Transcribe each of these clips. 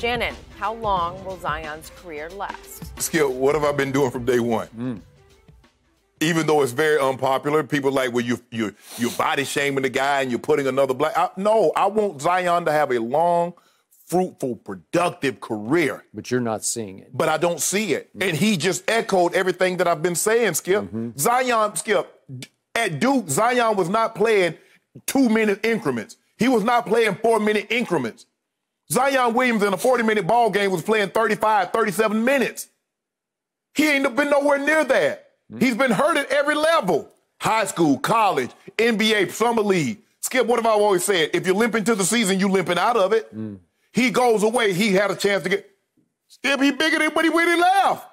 Shannon, how long will Zion's career last? Skill, what have I been doing from day one? Mm. Even though it's very unpopular, people like, well, you you you're body shaming the guy and you're putting another black. I, no, I want Zion to have a long, fruitful, productive career. But you're not seeing it. But I don't see it, mm. and he just echoed everything that I've been saying, Skip. Mm-hmm. Zion, Skip, at Duke, Zion was not playing two minute increments. He was not playing four minute increments. Zion Williams in a 40 minute ball game was playing 35, 37 minutes. He ain't been nowhere near that. Mm-hmm. He's been hurt at every level high school, college, NBA, summer league. Skip, what have I always said? If you're limping to the season, you limping out of it. Mm. He goes away. He had a chance to get. Skip, he bigger than what he really left.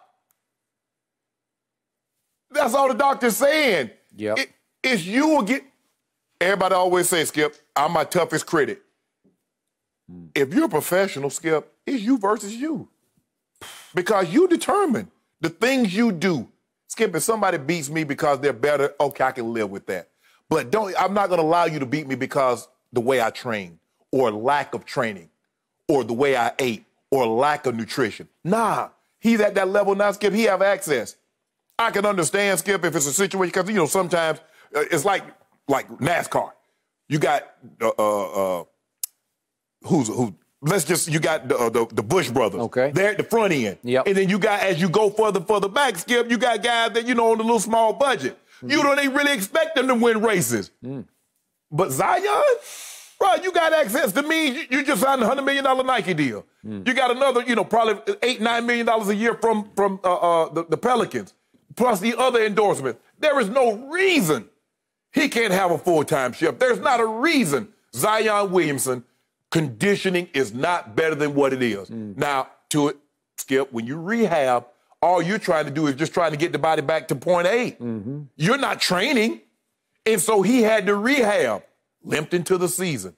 That's all the doctor's saying. Yeah, it, it's you get. Everybody always says, Skip, I'm my toughest critic. Mm. If you're a professional, Skip, it's you versus you. Because you determine the things you do. Skip, if somebody beats me because they're better, okay, I can live with that. But don't I'm not gonna allow you to beat me because the way I train, or lack of training, or the way I ate, or lack of nutrition. Nah, he's at that level now, Skip. He have access. I can understand, Skip, if it's a situation because you know sometimes uh, it's like like NASCAR. You got uh, uh, uh who's who let's just you got the, uh, the the, Bush brothers. Okay. They're at the front end. Yep. And then you got as you go further further back, Skip, you got guys that you know on a little small budget. Mm. You don't even really expect them to win races. Mm. But Zion, bro, you got access to me. You, you just signed a hundred million dollar Nike deal. Mm. You got another, you know, probably eight nine million dollars a year from from uh, uh, the, the Pelicans, plus the other endorsements. There is no reason he can't have a full time shift. There's not a reason Zion Williamson Conditioning is not better than what it is. Mm. Now, to it, Skip, when you rehab, all you're trying to do is just trying to get the body back to point A. Mm-hmm. You're not training. And so he had to rehab, limped into the season.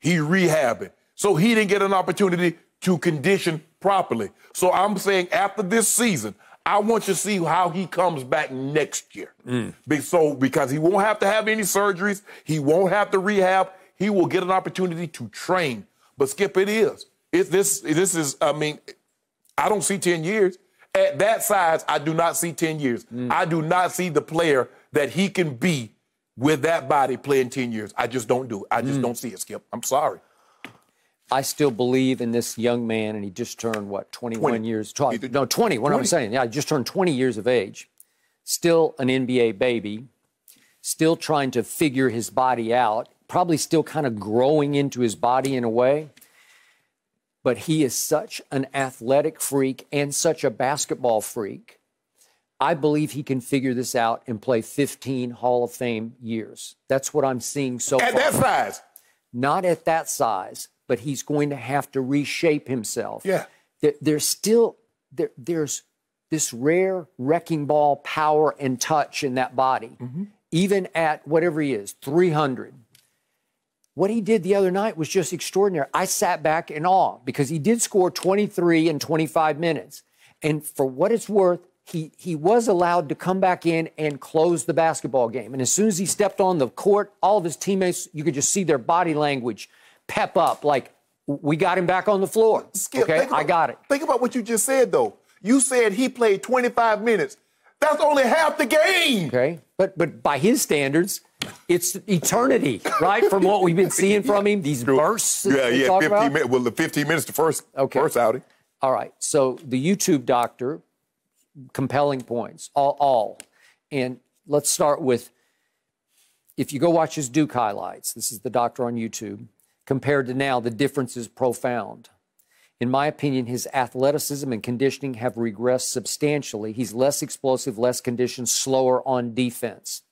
He rehabbing. So he didn't get an opportunity to condition properly. So I'm saying after this season, I want you to see how he comes back next year. Mm. So because he won't have to have any surgeries, he won't have to rehab, he will get an opportunity to train. But Skip, it is. It, this, this is, I mean, I don't see 10 years. At that size, I do not see 10 years. Mm. I do not see the player that he can be with that body playing 10 years. I just don't do it. I just mm. don't see it, Skip. I'm sorry. I still believe in this young man, and he just turned, what, 21 20. years? 12, no, 20, what 20. I'm saying. Yeah, he just turned 20 years of age. Still an NBA baby, still trying to figure his body out probably still kind of growing into his body in a way. But he is such an athletic freak and such a basketball freak. I believe he can figure this out and play 15 Hall of Fame years. That's what I'm seeing so at far. At that size? Not at that size, but he's going to have to reshape himself. Yeah. There, there's still, there, there's this rare wrecking ball power and touch in that body. Mm -hmm even at whatever he is, 300, what he did the other night was just extraordinary. I sat back in awe because he did score 23 in 25 minutes. And for what it's worth, he, he was allowed to come back in and close the basketball game. And as soon as he stepped on the court, all of his teammates, you could just see their body language pep up like, we got him back on the floor. Skip, okay, about, I got it. Think about what you just said, though. You said he played 25 minutes. That's only half the game. Okay, but but by his standards, it's eternity, right? From what we've been seeing from him, these bursts. Yeah, yeah, 15 about. minutes. Well, the 15 minutes, the first, okay. first outing. All right. So the YouTube doctor, compelling points, all, all. And let's start with if you go watch his Duke highlights, this is the doctor on YouTube, compared to now, the difference is profound. In my opinion, his athleticism and conditioning have regressed substantially. He's less explosive, less conditioned, slower on defense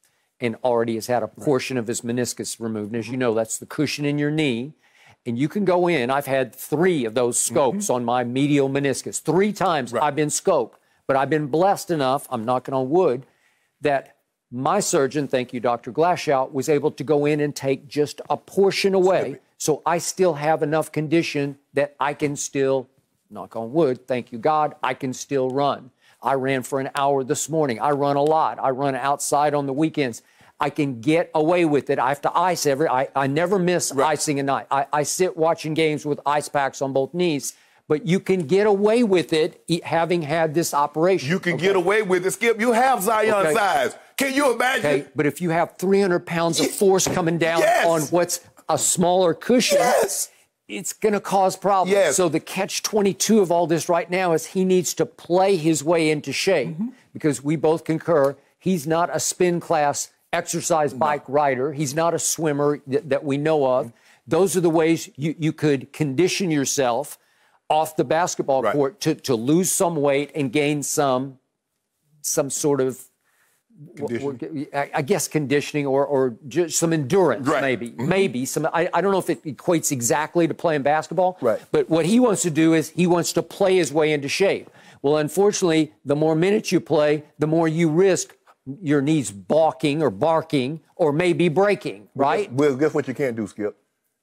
and already has had a portion of his meniscus removed. And as you know, that's the cushion in your knee. And you can go in. I've had three of those mm-hmm. scopes mm -hmm. on my medial meniscus. Three times right. I've been scoped, but I've been blessed enough, I'm knocking on wood, that my surgeon, thank you, Dr. Glashout, was able to go in and take just a portion away. So I still have enough condition that I can still, knock on wood, thank you, God, I can still run. I ran for an hour this morning. I run a lot. I run outside on the weekends. I can get away with it. I have to ice every. I, I never miss right. icing a night. I, I sit watching games with ice packs on both knees but you can get away with it having had this operation. You can okay. get away with it, Skip. You have Zion okay. size. Can you imagine? Okay, but if you have 300 pounds of force coming down yes. on what's a smaller cushion, yes it's going to cause problems. Yes. So the catch 22 of all this right now is he needs to play his way into shape mm -hmm. because we both concur he's not a spin class exercise bike no. rider. He's not a swimmer th that we know of. Mm -hmm. Those are the ways you, you could condition yourself off the basketball right. court to, to lose some weight and gain some some sort of I guess conditioning or, or just some endurance, right. maybe. Mm-hmm. Maybe some. I, I don't know if it equates exactly to playing basketball. Right. But what he wants to do is he wants to play his way into shape. Well, unfortunately, the more minutes you play, the more you risk your knees balking or barking or maybe breaking, right? Well, guess what you can't do, Skip?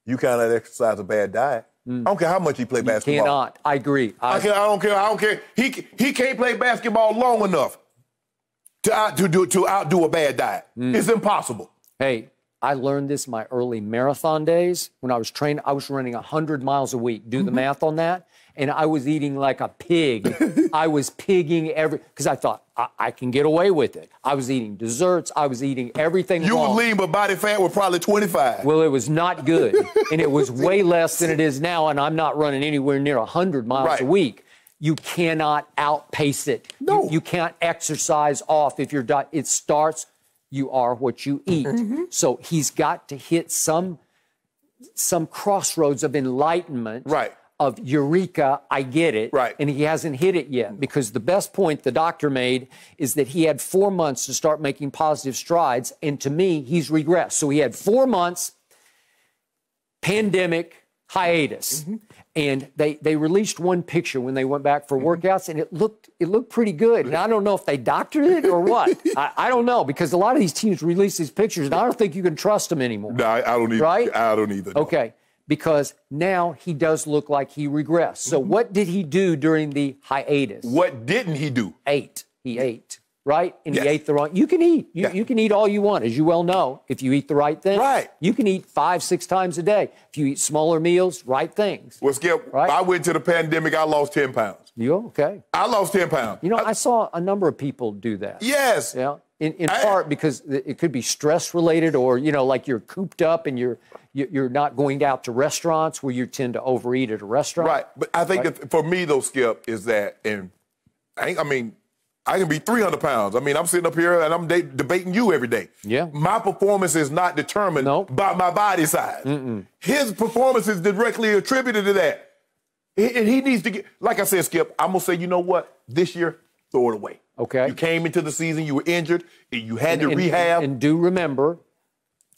You kind of exercise a bad diet. Mm. I don't care how much he play you basketball. Cannot. I agree. I, I, can, I don't care. I don't care. He he can't play basketball long enough to outdo, to, to outdo a bad diet. Mm. It's impossible. Hey, I learned this my early marathon days when I was training. I was running 100 miles a week. Do the mm-hmm. math on that. And I was eating like a pig. I was pigging every, because I thought I-, I, can get away with it. I was eating desserts. I was eating everything. You were lean, but body fat were probably 25. Well, it was not good. and it was way less than it is now. And I'm not running anywhere near 100 miles right. a week you cannot outpace it. No. You, you can't exercise off if you're done. It starts, you are what you eat. Mm-hmm. mm-hmm. So he's got to hit some some crossroads of enlightenment. Right. Of Eureka, I get it. Right. And he hasn't hit it yet because the best point the doctor made is that he had four months to start making positive strides. And to me, he's regressed. So he had four months, pandemic, hiatus. Mm-hmm and they they released one picture when they went back for mm-hmm. workouts and it looked it looked pretty good and i don't know if they doctored it or what I, I, don't know because a lot of these teams release these pictures and i don't think you can trust them anymore no i, I don't either right i don't either okay because now he does look like he regressed so mm-hmm. what did he do during the hiatus what didn't he do ate he ate right? And yes. he ate the wrong. You can eat. You, yeah. you, can eat all you want, as you well know. If you eat the right thing, right. You can eat five, six times a day. If you eat smaller meals, right things. Well, Skip, right? I went to the pandemic. I lost ten pounds. You okay? I lost ten pounds. You know, I, I saw a number of people do that. Yes. Yeah. In, in I, part because it could be stress related, or you know, like you're cooped up and you're you're not going out to restaurants where you tend to overeat at a restaurant. Right. But I think right? for me though, Skip, is that and I, I mean I can be 300 pounds. I mean, I'm sitting up here and I'm de debating you every day. Yeah. My performance is not determined nope. by my body size. Mm -mm. His performance is directly attributed to that. And he needs to get, like I said, Skip, I'm going to say, you know what? This year, throw it away. Okay. You came into the season, you were injured, and you had and, to and, rehab. And do remember,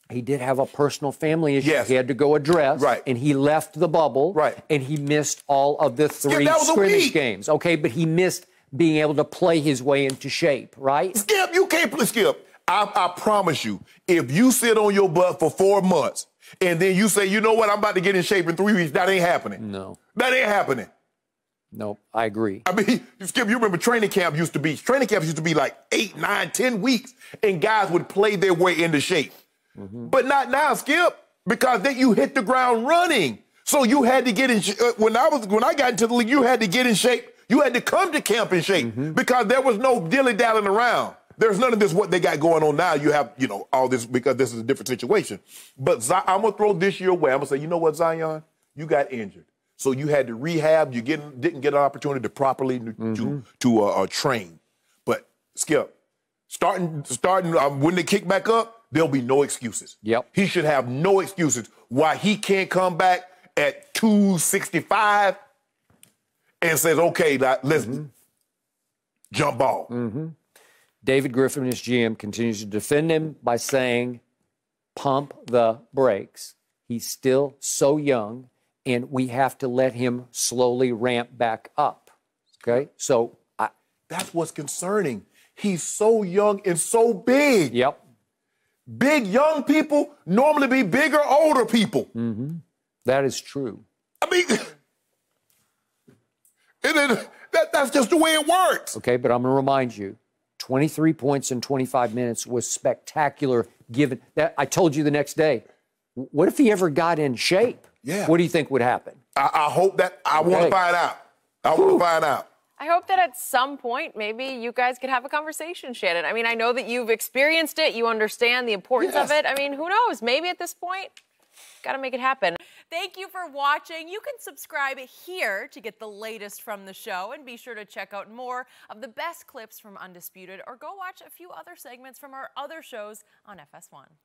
he did have a personal family issue. Yes. He had to go address. Right. And he left the bubble. Right. And he missed all of the three scrimmage games. Okay, but he missed being able to play his way into shape, right? Skip, you can't play Skip. I, I promise you, if you sit on your butt for four months and then you say, you know what, I'm about to get in shape in three weeks, that ain't happening. No. That ain't happening. No, I agree. I mean, Skip, you remember training camp used to be, training camp used to be like eight, nine, ten weeks, and guys would play their way into shape. Mm -hmm. But not now, Skip, because then you hit the ground running. So you had to get in. Uh, when I was when I got into the league, you had to get in shape you had to come to camp in shape mm-hmm. because there was no dilly dallying around. There's none of this what they got going on now. You have, you know, all this because this is a different situation. But Z- I'm gonna throw this year away. I'm gonna say, you know what, Zion, you got injured, so you had to rehab. You get, didn't get an opportunity to properly mm-hmm. to to uh, uh, train. But Skip, starting starting um, when they kick back up, there'll be no excuses. Yep. He should have no excuses why he can't come back at 265 and says, okay, now, let's mm-hmm. jump ball. Mm-hmm. David Griffin, his GM, continues to defend him by saying, pump the brakes. He's still so young, and we have to let him slowly ramp back up. Okay? So I, that's what's concerning. He's so young and so big. Yep. Big young people normally be bigger older people. Mm-hmm. That is true. I mean, And then that, that's just the way it works. Okay, but I'm going to remind you 23 points in 25 minutes was spectacular given that I told you the next day. What if he ever got in shape? Yeah. What do you think would happen? I, I hope that I okay. want to find out. I want to find out. I hope that at some point, maybe you guys could have a conversation, Shannon. I mean, I know that you've experienced it, you understand the importance yes. of it. I mean, who knows? Maybe at this point, Got to make it happen. Thank you for watching. You can subscribe here to get the latest from the show and be sure to check out more of the best clips from Undisputed or go watch a few other segments from our other shows on FS1.